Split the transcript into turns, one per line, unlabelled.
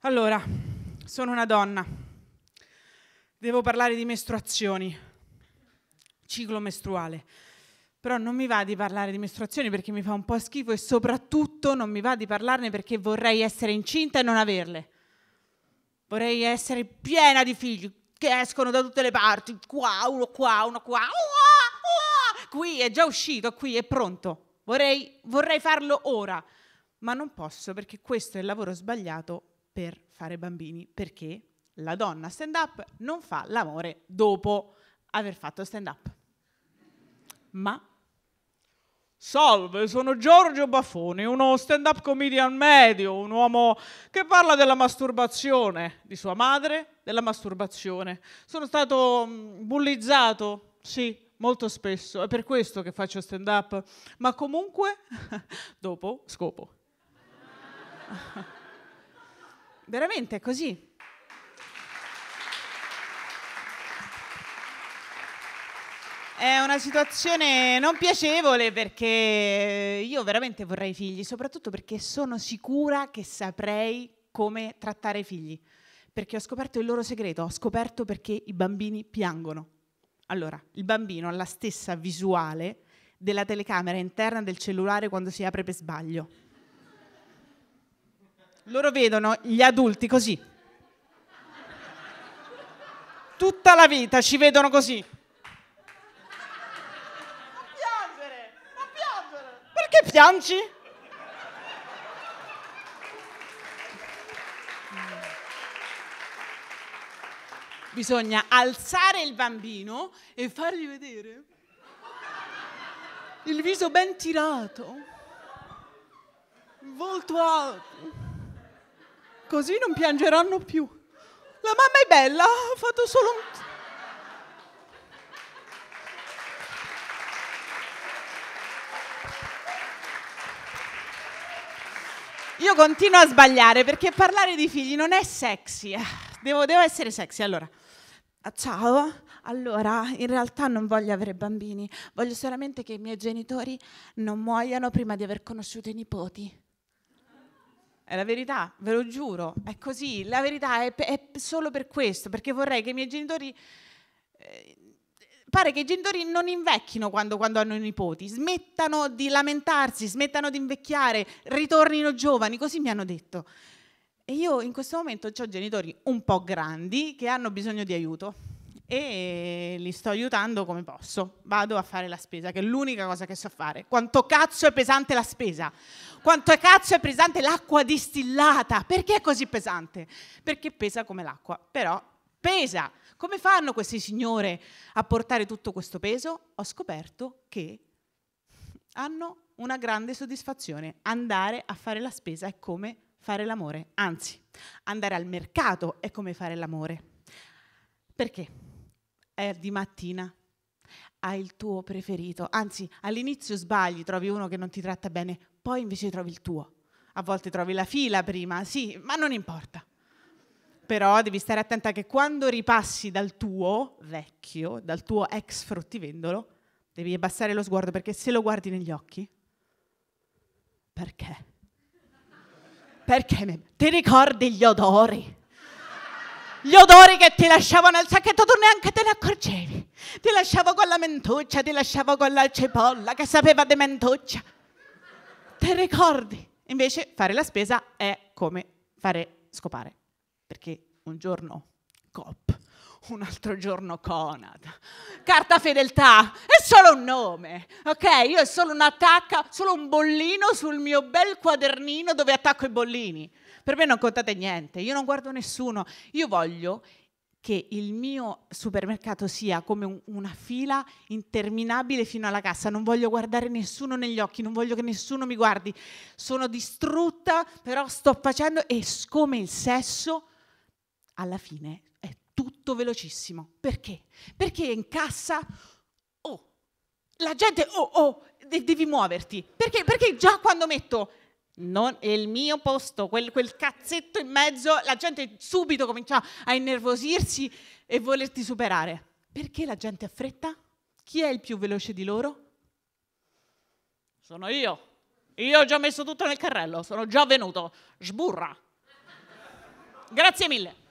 Allora, sono una donna. Devo parlare di mestruazioni. Ciclo mestruale. Però non mi va di parlare di mestruazioni perché mi fa un po' schifo e soprattutto non mi va di parlarne perché vorrei essere incinta e non averle. Vorrei essere piena di figli che escono da tutte le parti. Qua, uno qua, uno qua. qui è già uscito, qui è pronto. Vorrei, vorrei farlo ora, ma non posso perché questo è il lavoro sbagliato per fare bambini, perché la donna stand up non fa l'amore dopo aver fatto stand up. Ma Salve, sono Giorgio Baffoni, uno stand-up comedian medio, un uomo che parla della masturbazione di sua madre, della masturbazione. Sono stato mm, bullizzato, sì, molto spesso, è per questo che faccio stand up, ma comunque dopo scopo. Veramente è così. È una situazione non piacevole perché io veramente vorrei figli, soprattutto perché sono sicura che saprei come trattare i figli, perché ho scoperto il loro segreto, ho scoperto perché i bambini piangono. Allora, il bambino ha la stessa visuale della telecamera interna del cellulare quando si apre per sbaglio. Loro vedono gli adulti così. Tutta la vita ci vedono così. Piangere, non piangere. Perché piangi? bisogna alzare il bambino e fargli vedere il viso ben tirato, il volto alto, così non piangeranno più. La mamma è bella, ha fatto solo un... Io continuo a sbagliare perché parlare di figli non è sexy. Eh. Devo, devo essere sexy allora. Ah, ciao, allora in realtà non voglio avere bambini, voglio solamente che i miei genitori non muoiano prima di aver conosciuto i nipoti. È la verità, ve lo giuro, è così, la verità è, è solo per questo, perché vorrei che i miei genitori... Eh, pare che i genitori non invecchino quando, quando hanno i nipoti, smettano di lamentarsi, smettano di invecchiare, ritornino giovani, così mi hanno detto. E io in questo momento ho genitori un po' grandi che hanno bisogno di aiuto e li sto aiutando come posso. Vado a fare la spesa, che è l'unica cosa che so fare. Quanto cazzo è pesante la spesa? Quanto cazzo è pesante l'acqua distillata? Perché è così pesante? Perché pesa come l'acqua, però pesa. Come fanno queste signore a portare tutto questo peso? Ho scoperto che hanno una grande soddisfazione. Andare a fare la spesa è come fare l'amore, anzi, andare al mercato è come fare l'amore. Perché? È di mattina, hai il tuo preferito, anzi all'inizio sbagli, trovi uno che non ti tratta bene, poi invece trovi il tuo. A volte trovi la fila prima, sì, ma non importa. Però devi stare attenta che quando ripassi dal tuo vecchio, dal tuo ex fruttivendolo, devi abbassare lo sguardo perché se lo guardi negli occhi, perché? Perché ti ricordi gli odori? Gli odori che ti lasciavano al sacchetto, tu neanche te ne accorgevi. Ti lasciavo con la mentuccia, ti lasciavo con la cipolla che sapeva di mentuccia. Ti ricordi? Invece fare la spesa è come fare scopare. Perché un giorno, cop un altro giorno Conad. Carta fedeltà è solo un nome, ok? Io è solo un'attacca, solo un bollino sul mio bel quadernino dove attacco i bollini. Per me non contate niente, io non guardo nessuno. Io voglio che il mio supermercato sia come un, una fila interminabile fino alla cassa, non voglio guardare nessuno negli occhi, non voglio che nessuno mi guardi, sono distrutta, però sto facendo e come il sesso, alla fine è tutto velocissimo. Perché? Perché in cassa, oh, la gente, oh, oh, de- devi muoverti. Perché? Perché già quando metto non è il mio posto, quel, quel, cazzetto in mezzo, la gente subito comincia a innervosirsi e volerti superare. Perché la gente ha fretta? Chi è il più veloce di loro? Sono io. Io ho già messo tutto nel carrello, sono già venuto. Sburra. Grazie mille.